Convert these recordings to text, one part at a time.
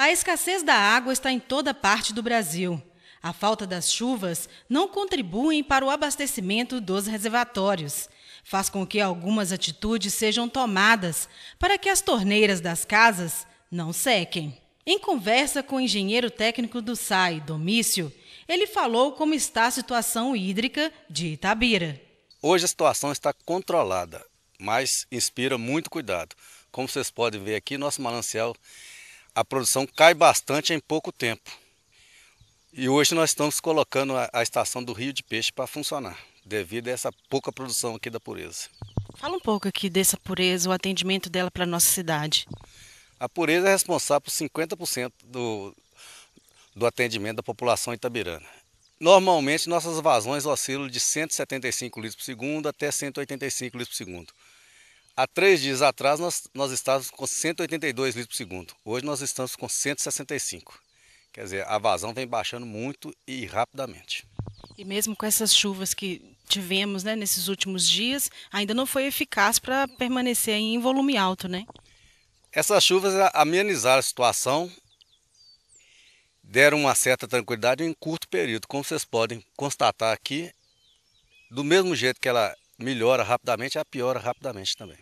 A escassez da água está em toda parte do Brasil. A falta das chuvas não contribuem para o abastecimento dos reservatórios. Faz com que algumas atitudes sejam tomadas para que as torneiras das casas não sequem. Em conversa com o engenheiro técnico do SAI, Domício, ele falou como está a situação hídrica de Itabira. Hoje a situação está controlada, mas inspira muito cuidado. Como vocês podem ver aqui, nosso manancial a produção cai bastante em pouco tempo. E hoje nós estamos colocando a, a estação do Rio de Peixe para funcionar, devido a essa pouca produção aqui da pureza. Fala um pouco aqui dessa pureza, o atendimento dela para a nossa cidade. A pureza é responsável por 50% do, do atendimento da população itabirana. Normalmente nossas vazões oscilam de 175 litros por segundo até 185 litros por segundo. Há três dias atrás nós, nós estávamos com 182 litros por segundo. Hoje nós estamos com 165. Quer dizer, a vazão vem baixando muito e rapidamente. E mesmo com essas chuvas que tivemos né, nesses últimos dias, ainda não foi eficaz para permanecer em volume alto, né? Essas chuvas amenizaram a situação, deram uma certa tranquilidade em curto período. Como vocês podem constatar aqui, do mesmo jeito que ela melhora rapidamente, ela piora rapidamente também.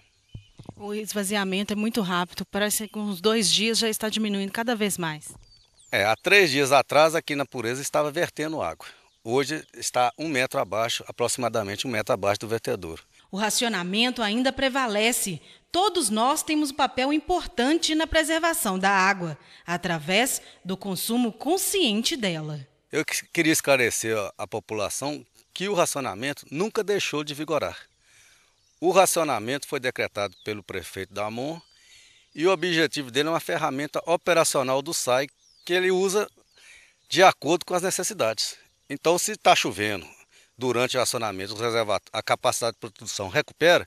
O esvaziamento é muito rápido, parece que com uns dois dias já está diminuindo cada vez mais. É, há três dias atrás aqui na Pureza estava vertendo água. Hoje está um metro abaixo, aproximadamente um metro abaixo do vertedouro. O racionamento ainda prevalece. Todos nós temos um papel importante na preservação da água, através do consumo consciente dela. Eu queria esclarecer à população que o racionamento nunca deixou de vigorar. O racionamento foi decretado pelo prefeito Damon e o objetivo dele é uma ferramenta operacional do SAI que ele usa de acordo com as necessidades. Então, se está chovendo durante o racionamento, a capacidade de produção recupera,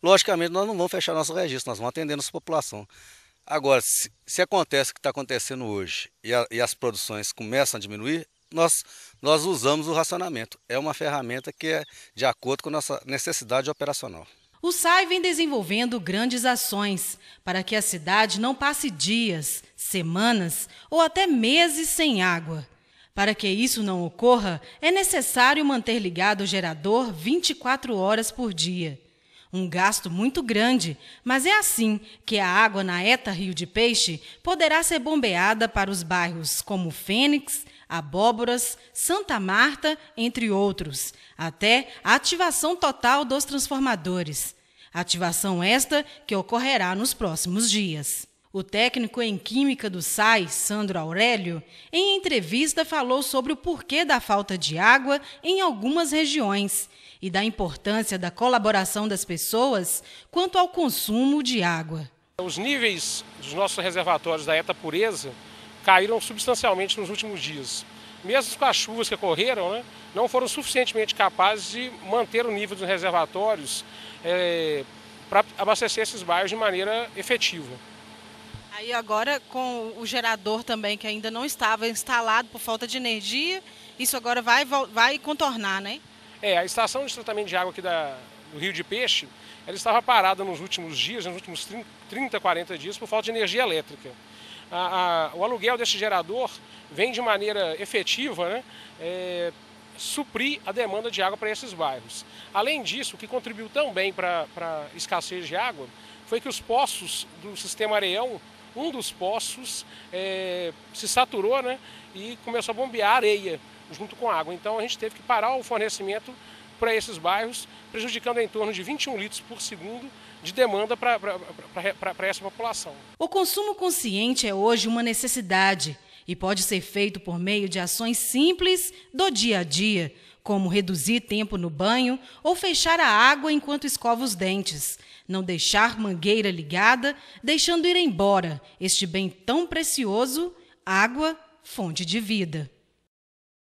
logicamente nós não vamos fechar nosso registro, nós vamos atender nossa população. Agora, se, se acontece o que está acontecendo hoje e, a, e as produções começam a diminuir, nós, nós usamos o racionamento. É uma ferramenta que é de acordo com nossa necessidade operacional. O SAI vem desenvolvendo grandes ações para que a cidade não passe dias, semanas ou até meses sem água. Para que isso não ocorra, é necessário manter ligado o gerador 24 horas por dia. Um gasto muito grande, mas é assim que a água na ETA Rio de Peixe poderá ser bombeada para os bairros como Fênix, abóboras, Santa Marta, entre outros, até a ativação total dos transformadores. Ativação esta que ocorrerá nos próximos dias. O técnico em química do SAI, Sandro Aurélio, em entrevista falou sobre o porquê da falta de água em algumas regiões e da importância da colaboração das pessoas quanto ao consumo de água. Os níveis dos nossos reservatórios da ETA Pureza caíram substancialmente nos últimos dias. Mesmo com as chuvas que ocorreram, né, não foram suficientemente capazes de manter o nível dos reservatórios é, para abastecer esses bairros de maneira efetiva. Aí agora com o gerador também, que ainda não estava instalado por falta de energia, isso agora vai, vai contornar, né? É, a estação de tratamento de água aqui da, do Rio de Peixe, ela estava parada nos últimos dias, nos últimos 30, 40 dias, por falta de energia elétrica a, a, o aluguel desse gerador vem de maneira efetiva né, é, suprir a demanda de água para esses bairros. Além disso, o que contribuiu também para a escassez de água foi que os poços do sistema Areião, um dos poços, é, se saturou né, e começou a bombear areia junto com água. Então a gente teve que parar o fornecimento para esses bairros, prejudicando em torno de 21 litros por segundo de demanda para, essa população. O consumo consciente é hoje uma necessidade e pode ser feito por meio de ações simples do dia a dia, como reduzir tempo no banho ou fechar a água enquanto escova os dentes, não deixar mangueira ligada, deixando ir embora este bem tão precioso, água, fonte de vida.